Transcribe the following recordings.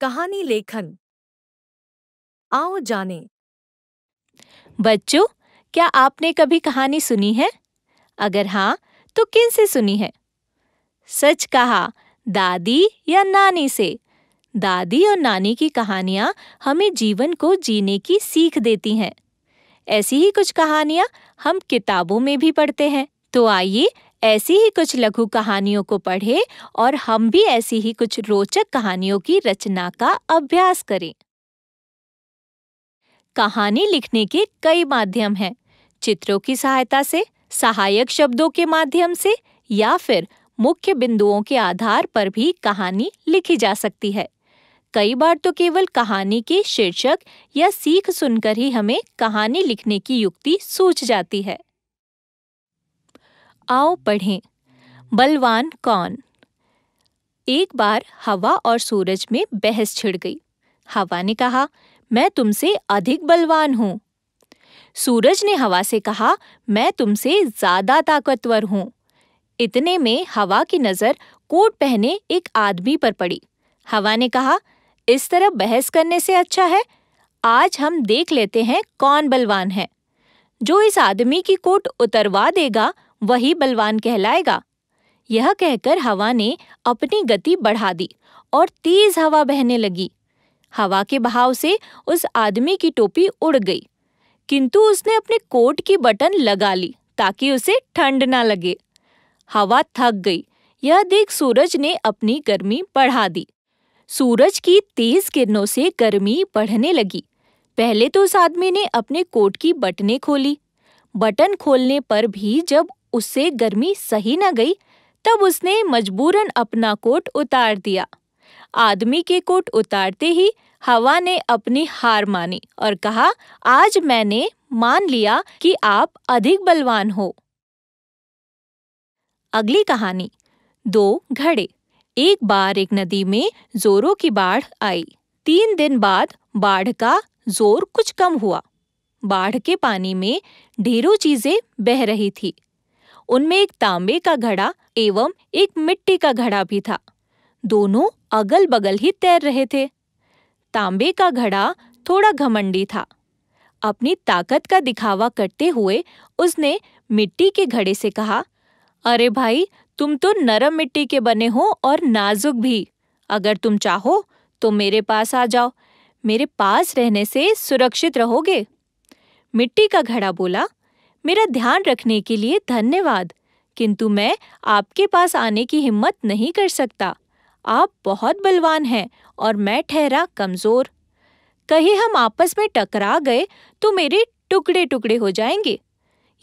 कहानी लेखन आओ जाने बच्चों क्या आपने कभी कहानी सुनी है अगर हाँ तो किन से सुनी है सच कहा दादी या नानी से दादी और नानी की कहानियाँ हमें जीवन को जीने की सीख देती हैं ऐसी ही कुछ कहानियाँ हम किताबों में भी पढ़ते हैं तो आइए ऐसी ही कुछ लघु कहानियों को पढ़ें और हम भी ऐसी ही कुछ रोचक कहानियों की रचना का अभ्यास करें कहानी लिखने के कई माध्यम हैं चित्रों की सहायता से सहायक शब्दों के माध्यम से या फिर मुख्य बिंदुओं के आधार पर भी कहानी लिखी जा सकती है कई बार तो केवल कहानी के शीर्षक या सीख सुनकर ही हमें कहानी लिखने की युक्ति सूझ जाती है आओ पढ़ें बलवान कौन एक बार हवा और सूरज में बहस छिड़ गई हवा ने कहा मैं तुमसे अधिक बलवान हूँ सूरज ने हवा से कहा मैं तुमसे ज्यादा ताकतवर हूँ इतने में हवा की नज़र कोट पहने एक आदमी पर पड़ी हवा ने कहा इस तरह बहस करने से अच्छा है आज हम देख लेते हैं कौन बलवान है जो इस आदमी की कोट उतरवा देगा वही बलवान कहलाएगा यह कहकर हवा ने अपनी गति बढ़ा दी और तेज हवा बहने लगी हवा के बहाव से उस आदमी की टोपी उड़ गई किंतु उसने अपने कोट की बटन लगा ली ताकि उसे ठंड ना लगे हवा थक गई यह देख सूरज ने अपनी गर्मी बढ़ा दी सूरज की तेज किरणों से गर्मी बढ़ने लगी पहले तो उस आदमी ने अपने कोट की बटने खोली बटन खोलने पर भी जब उसे गर्मी सही न गई तब उसने मजबूरन अपना कोट उतार दिया आदमी के कोट उतारते ही हवा ने अपनी हार मानी और कहा आज मैंने मान लिया कि आप अधिक बलवान हो अगली कहानी दो घड़े एक बार एक नदी में जोरों की बाढ़ आई तीन दिन बाद बाढ़ का जोर कुछ कम हुआ बाढ़ के पानी में ढेरों चीजें बह रही थी उनमें एक तांबे का घड़ा एवं एक मिट्टी का घड़ा भी था दोनों अगल बगल ही तैर रहे थे तांबे का घड़ा थोड़ा घमंडी था अपनी ताकत का दिखावा करते हुए उसने मिट्टी के घड़े से कहा अरे भाई तुम तो नरम मिट्टी के बने हो और नाजुक भी अगर तुम चाहो तो मेरे पास आ जाओ मेरे पास रहने से सुरक्षित रहोगे मिट्टी का घड़ा बोला मेरा ध्यान रखने के लिए धन्यवाद किंतु मैं आपके पास आने की हिम्मत नहीं कर सकता आप बहुत बलवान हैं और मैं ठहरा कमजोर कहीं हम आपस में टकरा गए तो मेरे टुकड़े टुकड़े हो जाएंगे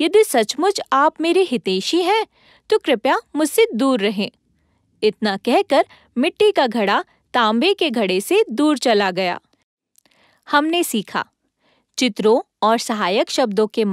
यदि सचमुच आप मेरे हितेशी हैं तो कृपया मुझसे दूर रहें इतना कहकर मिट्टी का घड़ा तांबे के घड़े से दूर चला गया हमने सीखा चित्रों और सहायक शब्दों के